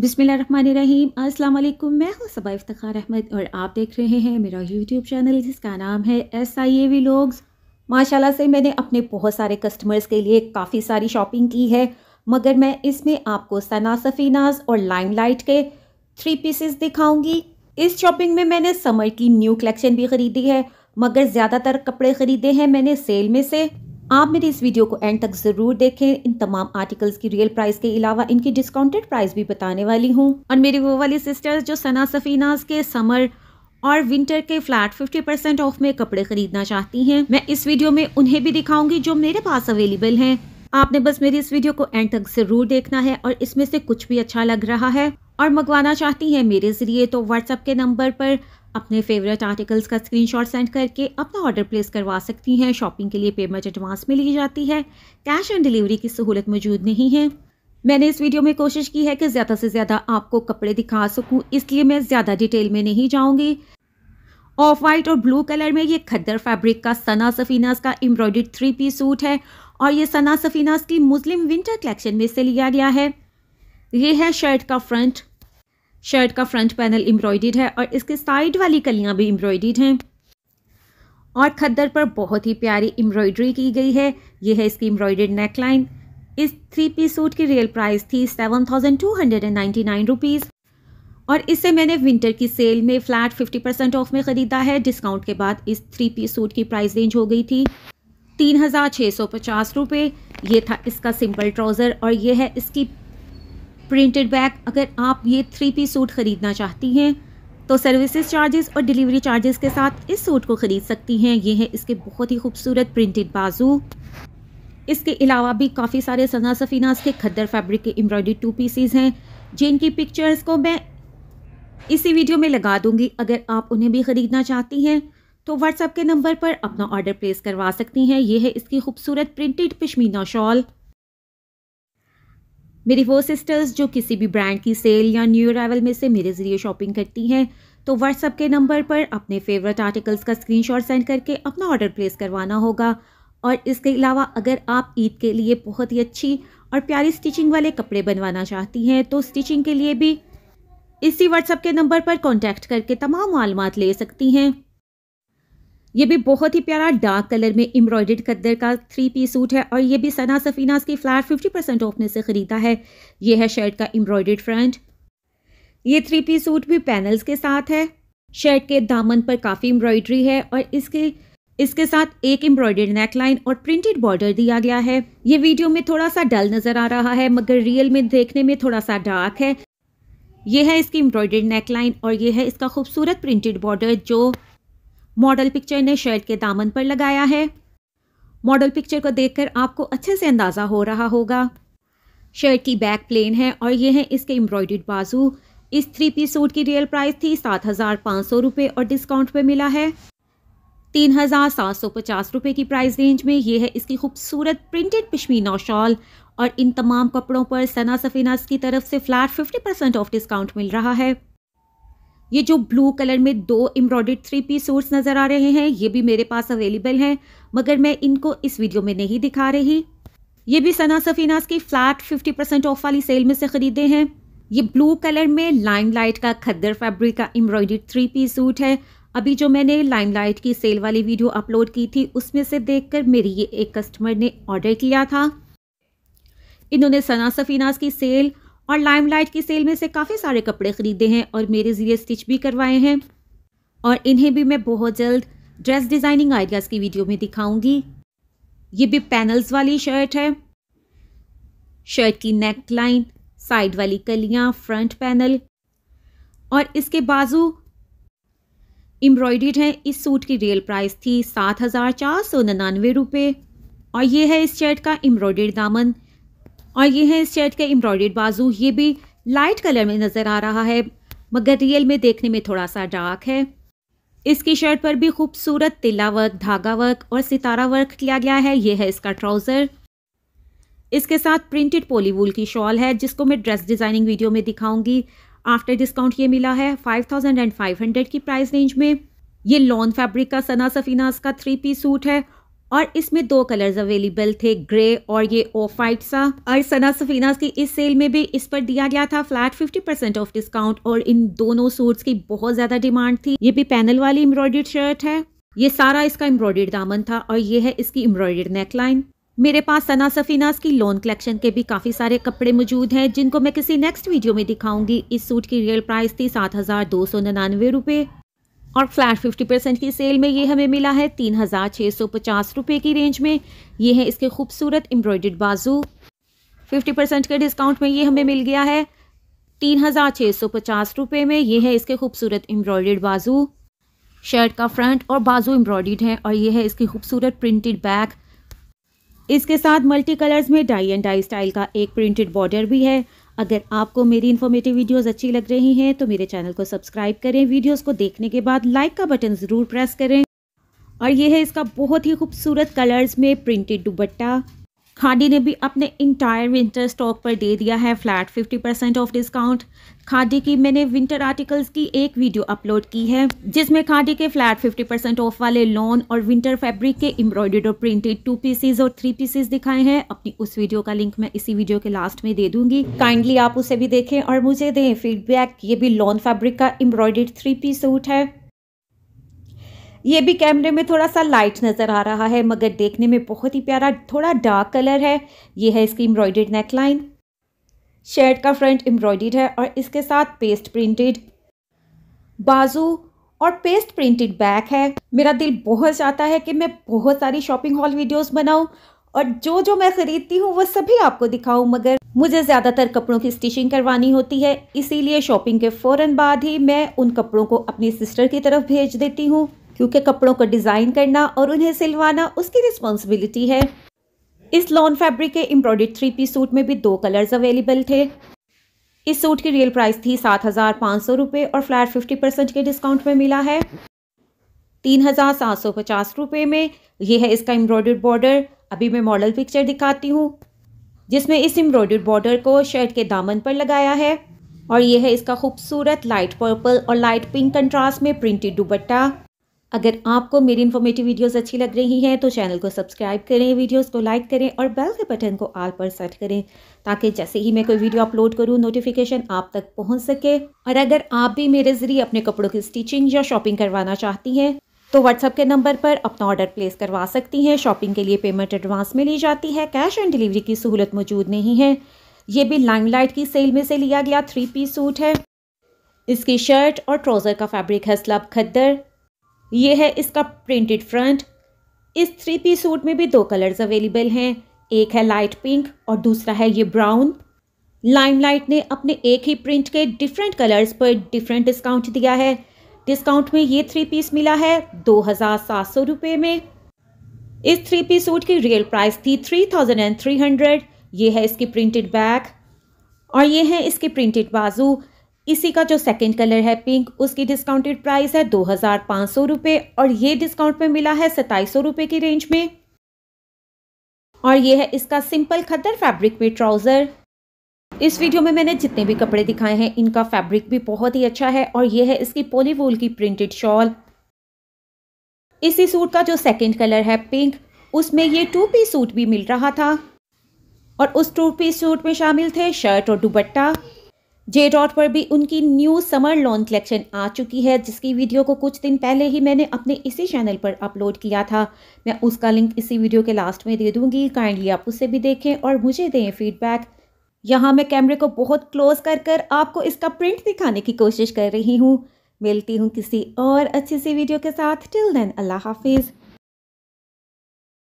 बिसमीम अस्सलाम वालेकुम मैं हूँ सबा इफ्तार अहमद और आप देख रहे हैं मेरा यूट्यूब चैनल जिसका नाम है एस आई ए व्लॉग्स माशाल्लाह से मैंने अपने बहुत सारे कस्टमर्स के लिए काफ़ी सारी शॉपिंग की है मगर मैं इसमें आपको सना सफ़ीनाज और लाइमलाइट के थ्री पीसेस दिखाऊंगी इस शॉपिंग में मैंने समर की न्यू कलेक्शन भी ख़रीदी है मगर ज़्यादातर कपड़े ख़रीदे हैं मैंने सेल में से आप मेरे इस वीडियो को एंड तक जरूर देखें इन तमाम आर्टिकल्स की रियल प्राइस के अलावा इनकी डिस्काउंटेड प्राइस भी बताने वाली हूँ और मेरी वो वाली सिस्टर्स जो सना सफीनाज के समर और विंटर के फ्लैट 50 परसेंट ऑफ में कपड़े खरीदना चाहती हैं मैं इस वीडियो में उन्हें भी दिखाऊंगी जो मेरे पास अवेलेबल हैं आपने बस मेरी इस वीडियो को एंड तक जरूर देखना है और इसमें से कुछ भी अच्छा लग रहा है और मंगवाना चाहती हैं मेरे जरिए तो व्हाट्सएप के नंबर पर अपने फेवरेट आर्टिकल्स का स्क्रीनशॉट सेंड करके अपना ऑर्डर प्लेस करवा सकती हैं शॉपिंग के लिए पेमेंट एडवांस में ली जाती है कैश ऑन डिलीवरी की सहूलत मौजूद नहीं है मैंने इस वीडियो में कोशिश की है कि ज़्यादा से ज़्यादा आपको कपड़े दिखा सकूँ इसलिए मैं ज़्यादा डिटेल में नहीं जाऊँगी ऑफ वाइट और ब्लू कलर में ये खद्दर फैब्रिक का सना सफीनास का एम्ब्रॉयड थ्री पीस सूट है और ये सना सफीनास की मुस्लिम विंटर कलेक्शन में से लिया गया है ये है शर्ट का फ्रंट शर्ट का फ्रंट पैनल एम्ब्रॉयडर्ड है और इसके साइड वाली कलियाँ भी एम्ब्रॉयडर्ड हैं और खद्दर पर बहुत ही प्यारी एम्ब्रॉयडरी की गई है यह है इसकी एम्ब्रॉयडर्ड नेकलाइन इस थ्री पीस सूट की रियल प्राइस थी seven thousand two hundred and ninety nine rupees और इसे मैंने विंटर की सेल में फ्लैट फिफ्टी परसेंट ऑफ में ख़रीदा है डिस्काउंट के बाद इस थ्री पीस सूट की प्राइस रेंज हो गई थी तीन हज़ार छः सौ पचास रुपये ये था इसका सिंपल ट्राउज़र और ये है इसकी प्रिंटेड बैग अगर आप ये थ्री पीस सूट ख़रीदना चाहती हैं तो सर्विसेज चार्जेस और डिलीवरी चार्जेस के साथ इस सूट को ख़रीद सकती हैं ये है इसके बहुत ही खूबसूरत प्रिंटेड बाजू इसके अलावा भी काफ़ी सारे सना सफ़ीनास के खद्दर फैब्रिक के एम्ब्रॉयडरी टू पीसीज हैं जिनकी पिक्चर्स को मैं इसी वीडियो में लगा दूंगी अगर आप उन्हें भी ख़रीदना चाहती हैं तो व्हाट्सएप के नंबर पर अपना ऑर्डर प्लेस करवा सकती हैं यह है इसकी खूबसूरत प्रिंटेड पशमीना शॉल मेरी वो सिस्टर्स जो किसी भी ब्रांड की सेल या न्यू अरावल में से मेरे ज़रिए शॉपिंग करती हैं तो व्हाट्सअप के नंबर पर अपने फेवरेट आर्टिकल्स का स्क्रीनशॉट सेंड करके अपना ऑर्डर प्लेस करवाना होगा और इसके अलावा अगर आप ईद के लिए बहुत ही अच्छी और प्यारी स्टिचिंग वाले कपड़े बनवाना चाहती हैं तो स्टिचिंग के लिए भी इसी व्हाट्सअप के नंबर पर कॉन्टैक्ट करके तमाम मालूम ले सकती हैं ये भी बहुत ही प्यारा डार्क कलर में एम्ब्रॉयडेड कदर का थ्री पी सूट है और ये भी सना सफीनास की फ्लैट फिफ्टी परसेंट ऑफ में से ख़रीदा है ये है शर्ट का एम्ब्रॉयडेड फ्रंट ये थ्री पी सूट भी पैनल्स के साथ है शर्ट के दामन पर काफ़ी एम्ब्रॉयडरी है और इसके इसके साथ एक एम्ब्रॉयडर्ड नेकलाइन और प्रिंटेड बॉर्डर दिया गया है ये वीडियो में थोड़ा सा डल नज़र आ रहा है मगर रियल में देखने में थोड़ा सा डार्क है ये है इसकी एम्ब्रॉयडर्ड नेकलाइन और ये है इसका खूबसूरत प्रिंटेड बॉर्डर जो मॉडल पिक्चर ने शर्ट के दामन पर लगाया है मॉडल पिक्चर को देखकर आपको अच्छे से अंदाज़ा हो रहा होगा शर्ट की बैक प्लेन है और ये है इसके एम्ब्रॉयड बाजू इस थ्री पीस सूट की रियल प्राइस थी सात हज़ार पाँच सौ रुपये और डिस्काउंट पे मिला है तीन हज़ार सात सौ पचास रुपये की प्राइस रेंज में ये है इसकी खूबसूरत प्रिंटेड पश्मीना शॉल और इन तमाम कपड़ों पर सना सफीनास की तरफ से flat fifty percent off discount मिल रहा है ये जो ब्लू कलर में दो एम्ब्रॉयड थ्री पी सूट्स नज़र आ रहे हैं ये भी मेरे पास अवेलेबल हैं मगर मैं इनको इस वीडियो में नहीं दिखा रही ये भी सना सफीनास की फ्लैट 50 परसेंट ऑफ वाली सेल में से ख़रीदे हैं ये ब्लू कलर में लाइम लाइट का खद्दर फैब्रिक का एम्ब्रॉयड थ्री पी सूट है अभी जो मैंने लाइम लाइट की सेल वाली वीडियो अपलोड की थी उसमें से देख मेरी ये एक कस्टमर ने ऑर्डर किया था इन्होंने सना सफीनास की सेल और लाइमलाइट की सेल में से काफ़ी सारे कपड़े ख़रीदे हैं और मेरे ज़रिए स्टिच भी करवाए हैं और इन्हें भी मैं बहुत जल्द ड्रेस डिज़ाइनिंग आइडियाज़ की वीडियो में दिखाऊंगी ये भी पैनल्स वाली शर्ट है शर्ट की नेक लाइन साइड वाली कलियाँ फ्रंट पैनल और इसके बाजू एम्ब्रॉयड है इस सूट की रियल प्राइस थी सात हज़ार चार सौ निन्यानवे रुपये और ये है इस शर्ट का एम्ब्रॉयड दामन और ये है इस शर्ट का एम्ब्रॉयड बाजू ये भी लाइट कलर में नज़र आ रहा है मगर रियल में देखने में थोड़ा सा डार्क है इसकी शर्ट पर भी खूबसूरत तिल्ला वर्क धागा वर्क और सितारा वर्क किया गया है ये है इसका ट्राउज़र इसके साथ प्रिंटेड पोलीवूल की शॉल है जिसको मैं ड्रेस डिज़ाइनिंग वीडियो में दिखाऊंगी आफ्टर डिस्काउंट ये मिला है five thousand and five hundred की प्राइस रेंज में ये लॉन फैब्रिक का सना सफीना इसका थ्री पीस सूट है और इसमें दो कलर्स अवेलेबल थे ग्रे और ये ऑफ वाइट सा और सना सफीनास की इस सेल में भी इस पर दिया गया था फ्लैट 50 परसेंट ऑफ डिस्काउंट और इन दोनों सूट्स की बहुत ज्यादा डिमांड थी ये भी पैनल वाली एम्ब्रॉयडर्ड शर्ट है ये सारा इसका एम्ब्रॉयडर्ड दामन था और ये है इसकी एम्ब्रॉयडर्ड नेकलाइन मेरे पास सना सफीनास की लोन कलेक्शन के भी काफ़ी सारे कपड़े मौजूद हैं जिनको मैं किसी नेक्स्ट वीडियो में दिखाऊंगी इस सूट की रियल प्राइस थी सात हज़ार दो सौ निन्यानवे रुपए और फ्लैट 50 परसेंट की सेल में ये हमें मिला है तीन हज़ार छः सौ पचास रुपये की रेंज में ये है इसके खूबसूरत एम्ब्रॉयड बाजू 50 परसेंट के डिस्काउंट में ये हमें मिल गया है तीन हज़ार छः सौ पचास रुपये में ये है इसके खूबसूरत एम्ब्रॉयड बाजू शर्ट का फ्रंट और बाजू एम्ब्रॉयड है और ये है इसकी खूबसूरत प्रिंटेड बैक इसके साथ मल्टी कलर्स में डाई एंड डाई स्टाइल का एक प्रिंटेड बॉर्डर भी है अगर आपको मेरी इन्फॉर्मेटिव वीडियोस अच्छी लग रही हैं तो मेरे चैनल को सब्सक्राइब करें वीडियोस को देखने के बाद लाइक का बटन ज़रूर प्रेस करें और यह है इसका बहुत ही खूबसूरत कलर्स में प्रिंटेड दुबट्टा खादी ने भी अपने इंटायर विंटर स्टॉक पर दे दिया है flat 50 percent off discount Khaadi की मैंने विंटर आर्टिकल्स की एक वीडियो अपलोड की है जिसमें खादी के फ्लैट 50 परसेंट ऑफ वाले लॉन और विंटर फैब्रिक के एम्ब्रॉयडर्ड और प्रिंटेड टू पीसेज और थ्री पीसेज दिखाए हैं अपनी उस वीडियो का लिंक मैं इसी वीडियो के लास्ट में दे दूंगी काइंडली आप उसे भी देखें और मुझे दें फीडबैक ये भी लॉन फैब्रिक का एम्ब्रॉयडर्ड थ्री पीस सूट है ये भी कैमरे में थोड़ा सा लाइट नज़र आ रहा है मगर देखने में बहुत ही प्यारा थोड़ा डार्क कलर है ये है इसकी एम्ब्रॉयड नेकलाइन शर्ट का फ्रंट एम्ब्रॉयड है और इसके साथ पेस्ट प्रिंटेड बाजू और पेस्ट प्रिंटेड बैक है मेरा दिल बहुत चाहता है कि मैं बहुत सारी शॉपिंग हॉल वीडियोस बनाऊं और जो जो मैं ख़रीदती हूँ वो सभी आपको दिखाऊं मगर मुझे ज़्यादातर कपड़ों की स्टिचिंग करवानी होती है इसीलिए शॉपिंग के फौरन बाद ही मैं उन कपड़ों को अपनी सिस्टर की तरफ भेज देती हूँ क्योंकि कपड़ों का डिज़ाइन करना और उन्हें सिलवाना उसकी रिस्पॉन्सिबिलिटी है इस लॉन फैब्रिक के एम्ब्रॉयड थ्री पीस सूट में भी दो कलर्स अवेलेबल थे इस सूट की रियल प्राइस थी सात हज़ार पाँच सौ रुपये और फ्लैट फिफ्टी परसेंट के डिस्काउंट में मिला है तीन हज़ार सात सौ पचास रुपये में यह है इसका एम्ब्रॉयड बॉर्डर अभी मैं मॉडल पिक्चर दिखाती हूँ जिसमें इस एम्ब्रॉयड बॉर्डर को शर्ट के दामन पर लगाया है और यह है इसका खूबसूरत लाइट पर्पल और लाइट पिंक कंट्रास्ट में प्रिंटेड दुपट्टा अगर आपको मेरी इन्फॉर्मेटिव वीडियोस अच्छी लग रही हैं तो चैनल को सब्सक्राइब करें वीडियोस को लाइक करें और बेल के बटन को आल पर सेट करें ताकि जैसे ही मैं कोई वीडियो अपलोड करूं नोटिफिकेशन आप तक पहुंच सके और अगर आप भी मेरे ज़रिए अपने कपड़ों की स्टिचिंग या शॉपिंग करवाना चाहती हैं तो व्हाट्सअप के नंबर पर अपना ऑर्डर प्लेस करवा सकती हैं शॉपिंग के लिए पेमेंट एडवांस में ली जाती है कैश ऑन डिलीवरी की सहूलत मौजूद नहीं है ये भी लाइम की सेल में से लिया गया थ्री पीस सूट है इसकी शर्ट और ट्राउज़र का फैब्रिक है स्लब खद्दर ये है इसका प्रिंटेड फ्रंट इस थ्री पी सूट में भी दो कलर्स अवेलेबल हैं एक है लाइट पिंक और दूसरा है ये ब्राउन लाइमलाइट ने अपने एक ही प्रिंट के डिफरेंट कलर्स पर डिफरेंट डिस्काउंट दिया है डिस्काउंट में ये थ्री पीस मिला है दो हज़ार सात सौ रुपये में इस थ्री पीस सूट की रियल प्राइस थी three thousand and three hundred ये है इसकी प्रिंटेड बैक और ये है इसके प्रिंटेड बाजू इसी का जो सेकंड कलर है पिंक उसकी डिस्काउंटेड प्राइस है दो हज़ार सौ रुपये और ये डिस्काउंट पे मिला है सताईस रुपए रुपये की रेंज में और ये है इसका सिंपल खद्दर फैब्रिक में ट्राउज़र इस वीडियो में मैंने जितने भी कपड़े दिखाए हैं इनका फैब्रिक भी बहुत ही अच्छा है और ये है इसकी पोलीवूल की प्रिंटेड शॉल इसी सूट का जो सेकेंड कलर है पिंक उसमें ये टू पीस सूट भी मिल रहा था और उस टू पीस सूट में शामिल थे शर्ट और दुबट्टा जे डॉट पर भी उनकी न्यू समर लॉन कलेक्शन आ चुकी है जिसकी वीडियो को कुछ दिन पहले ही मैंने अपने इसी चैनल पर अपलोड किया था मैं उसका लिंक इसी वीडियो के लास्ट में दे दूंगी काइंडली आप उसे भी देखें और मुझे दें फीडबैक यहाँ मैं कैमरे को बहुत क्लोज कर कर आपको इसका प्रिंट दिखाने की कोशिश कर रही हूँ मिलती हूँ किसी और अच्छी सी वीडियो के साथ टिल देन अल्लाह हाफिज़